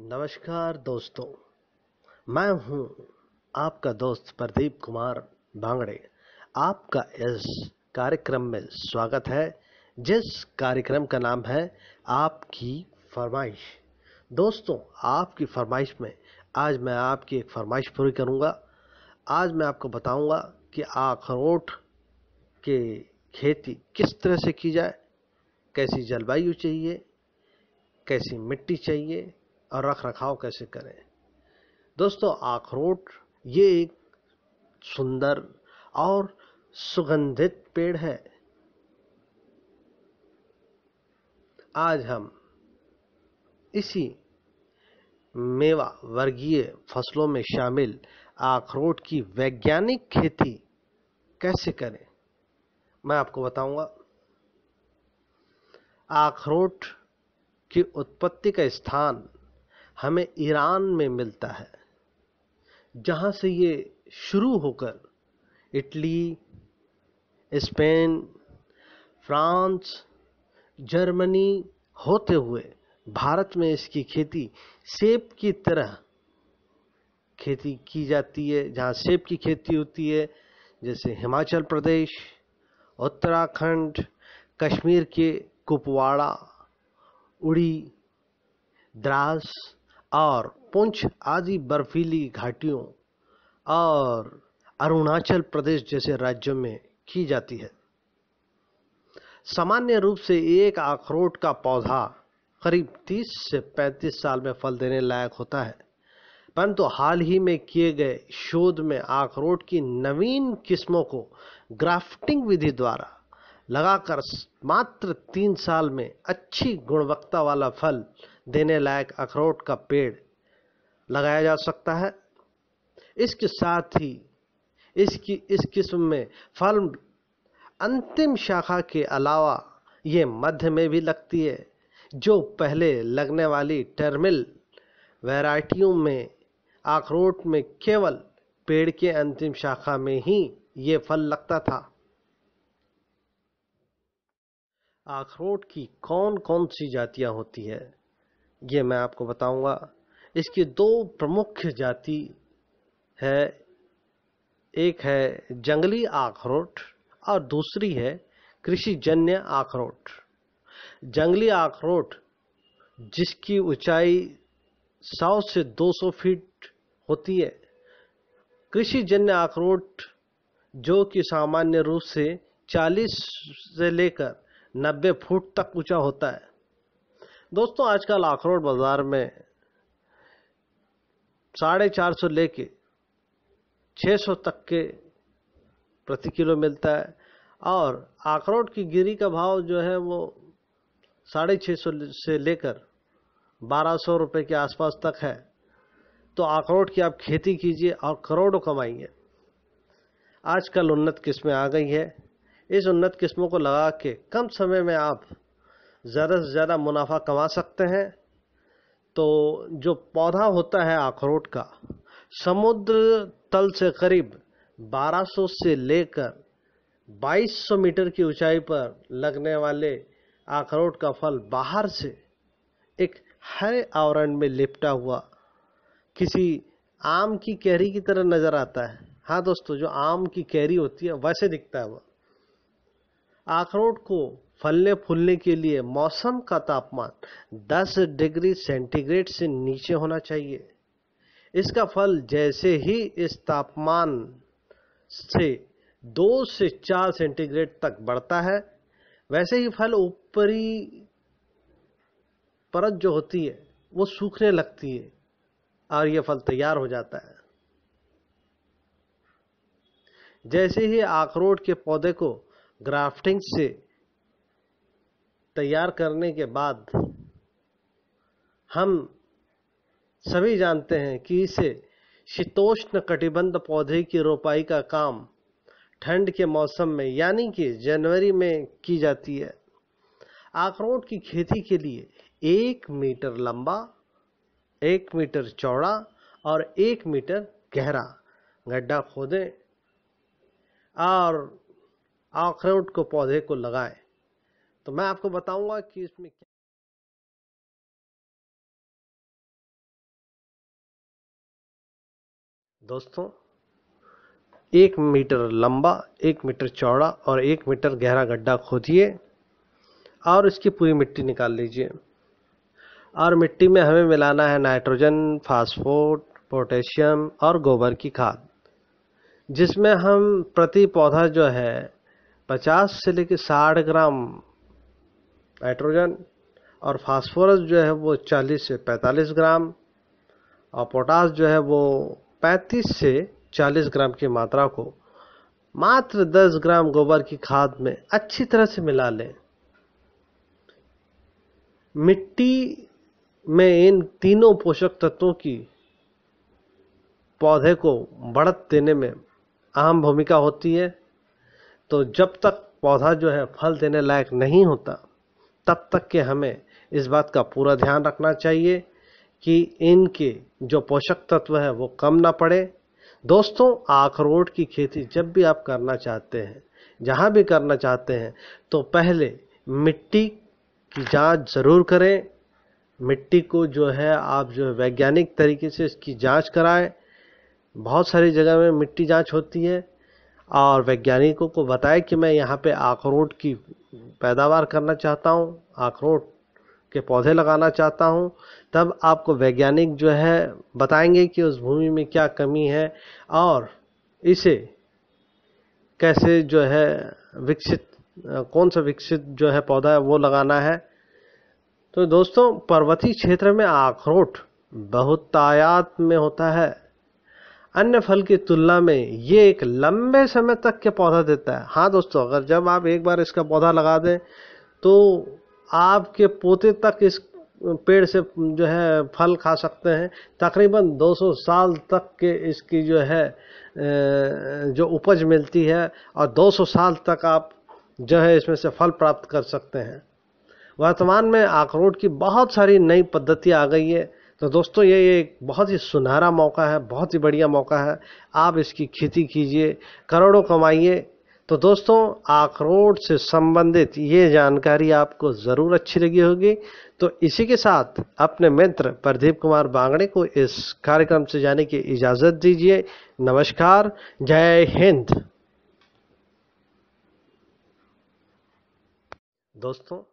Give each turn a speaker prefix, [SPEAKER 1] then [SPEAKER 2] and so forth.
[SPEAKER 1] नमस्कार दोस्तों मैं हूं आपका दोस्त प्रदीप कुमार भांगड़े आपका इस कार्यक्रम में स्वागत है जिस कार्यक्रम का नाम है आपकी फरमाइश दोस्तों आपकी फरमाइश में आज मैं आपकी एक फरमाइश पूरी करूंगा आज मैं आपको बताऊंगा कि अखरोट के खेती किस तरह से की जाए कैसी जलवायु चाहिए कैसी मिट्टी चाहिए और रख रखाव कैसे करें दोस्तों अखरोट ये एक सुंदर और सुगंधित पेड़ है आज हम इसी मेवा वर्गीय फसलों में शामिल अखरोट की वैज्ञानिक खेती कैसे करें मैं आपको बताऊंगा अखरोट की उत्पत्ति का स्थान हमें ईरान में मिलता है जहाँ से ये शुरू होकर इटली स्पेन फ्रांस जर्मनी होते हुए भारत में इसकी खेती सेब की तरह खेती की जाती है जहाँ सेब की खेती होती है जैसे हिमाचल प्रदेश उत्तराखंड कश्मीर के कुपवाड़ा उड़ी द्रास और पुंछ आदि बर्फीली घाटियों और अरुणाचल प्रदेश जैसे राज्यों में की जाती है सामान्य रूप से एक अखरोट का पौधा करीब 30 से 35 साल में फल देने लायक होता है परंतु हाल ही में किए गए शोध में अखरोट की नवीन किस्मों को ग्राफ्टिंग विधि द्वारा लगाकर मात्र तीन साल में अच्छी गुणवत्ता वाला फल देने लायक अखरोट का पेड़ लगाया जा सकता है इसके साथ ही इसकी इस किस्म में फल अंतिम शाखा के अलावा ये मध्य में भी लगती है जो पहले लगने वाली टर्मिल वैरायटियों में अखरोट में केवल पेड़ के अंतिम शाखा में ही ये फल लगता था अखरोट की कौन कौन सी जातियां होती है ये मैं आपको बताऊंगा इसकी दो प्रमुख जाति है एक है जंगली आखरोट और दूसरी है कृषिजन्य आखरोट जंगली आखरोट जिसकी ऊंचाई 100 से 200 फीट होती है कृषिजन्य आखरोट जो कि सामान्य रूप से 40 से लेकर 90 फुट तक ऊंचा होता है दोस्तों आजकल अखरोट बाज़ार में साढ़े चार सौ ले कर छः सौ तक के प्रति किलो मिलता है और अखरोट की गिरी का भाव जो है वो साढ़े छः सौ से लेकर बारह सौ रुपये के आसपास तक है तो अखरोट की आप खेती कीजिए और करोड़ों कमाइए आजकल उन्नत किस्में आ गई है इस उन्नत किस्मों को लगा के कम समय में आप ज़्यादा से ज़्यादा मुनाफा कमा सकते हैं तो जो पौधा होता है अखरोट का समुद्र तल से करीब 1200 से लेकर 2200 मीटर की ऊंचाई पर लगने वाले अखरोट का फल बाहर से एक हरे आवरण में लिपटा हुआ किसी आम की कैरी की तरह नजर आता है हाँ दोस्तों जो आम की कैरी होती है वैसे दिखता है वह अखरोट को फलने फूलने के लिए मौसम का तापमान 10 डिग्री सेंटीग्रेड से नीचे होना चाहिए इसका फल जैसे ही इस तापमान से दो से चार सेंटीग्रेड तक बढ़ता है वैसे ही फल ऊपरी परत जो होती है वो सूखने लगती है और ये फल तैयार हो जाता है जैसे ही अखरोट के पौधे को ग्राफ्टिंग से तैयार करने के बाद हम सभी जानते हैं कि इसे शीतोष्ण कटिबंध पौधे की रोपाई का काम ठंड के मौसम में यानी कि जनवरी में की जाती है अखरोट की खेती के लिए एक मीटर लंबा एक मीटर चौड़ा और एक मीटर गहरा गड्ढा खोदें और अखरोट को पौधे को लगाएं तो मैं आपको बताऊंगा कि इसमें क्या दोस्तों एक मीटर लंबा एक मीटर चौड़ा और एक मीटर गहरा गड्ढा खोदिए और इसकी पूरी मिट्टी निकाल लीजिए और मिट्टी में हमें मिलाना है नाइट्रोजन फास्फोट पोटेशियम और गोबर की खाद जिसमें हम प्रति पौधा जो है 50 से लेकर 60 ग्राम नाइट्रोजन और फास्फोरस जो है वो 40 से 45 ग्राम और पोटास जो है वो 35 से 40 ग्राम की मात्रा को मात्र 10 ग्राम गोबर की खाद में अच्छी तरह से मिला लें मिट्टी में इन तीनों पोषक तत्वों की पौधे को बढ़त देने में अहम भूमिका होती है तो जब तक पौधा जो है फल देने लायक नहीं होता तब तक के हमें इस बात का पूरा ध्यान रखना चाहिए कि इनके जो पोषक तत्व है वो कम ना पड़े दोस्तों अखरोट की खेती जब भी आप करना चाहते हैं जहाँ भी करना चाहते हैं तो पहले मिट्टी की जांच ज़रूर करें मिट्टी को जो है आप जो है वैज्ञानिक तरीके से इसकी जांच कराएं बहुत सारी जगह में मिट्टी जांच होती है और वैज्ञानिकों को बताया कि मैं यहाँ पे अखरोट की पैदावार करना चाहता हूँ अखरोट के पौधे लगाना चाहता हूँ तब आपको वैज्ञानिक जो है बताएंगे कि उस भूमि में क्या कमी है और इसे कैसे जो है विकसित कौन सा विकसित जो है पौधा है वो लगाना है तो दोस्तों पर्वतीय क्षेत्र में अखरोट बहुत तायात में होता है अन्य फल की तुलना में ये एक लंबे समय तक के पौधा देता है हाँ दोस्तों अगर जब आप एक बार इसका पौधा लगा दें तो आपके पोते तक इस पेड़ से जो है फल खा सकते हैं तकरीबन 200 साल तक के इसकी जो है जो उपज मिलती है और 200 साल तक आप जो है इसमें से फल प्राप्त कर सकते हैं वर्तमान में अखरोट की बहुत सारी नई पद्धतियाँ आ गई है तो दोस्तों ये एक बहुत ही सुनहरा मौका है बहुत ही बढ़िया मौका है आप इसकी खेती कीजिए करोड़ों कमाइए तो दोस्तों आखरोट से संबंधित ये जानकारी आपको ज़रूर अच्छी लगी होगी तो इसी के साथ अपने मित्र प्रदीप कुमार बांगड़े को इस कार्यक्रम से जाने की इजाज़त दीजिए नमस्कार जय हिंद दोस्तों